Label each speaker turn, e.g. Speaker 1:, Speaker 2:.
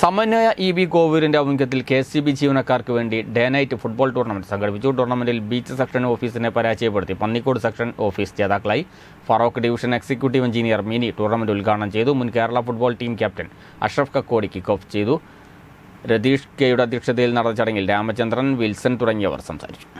Speaker 1: സമന്വയ E B കോവൂരിന്റെ ആഭിമുഖ്യത്തിൽ K C B ജീവനക്കാർക്ക് വേണ്ടി ഡേ നൈറ്റ് ഫുട്ബോൾ ടൂർണമെന്റ് സംഘടിപ്പിച്ചു ടൂർണമെന്റിൽ ബീച്ച് സെക്ഷൻ ഓഫീസിനെ പരാജയപ്പെടുത്തി പന്നിക്കോട് സെക്ഷൻ ഓഫീസ് ജേതാക്കളായി Feroke division executive engineer mini tournament ഉദ്ഘാടനം ചെയ്തു മുൻ Kerala football team captain Ashraf Kakkodi kick off ചെയ്തു രതീഷ് കെയുടെ അധ്യക്ഷതയിൽ നടന്ന ചടങ്ങിൽ രാമചന്ദ്രൻ വിൽസൺ തുടങ്ങിയവർ
Speaker 2: സംസാരിച്ചു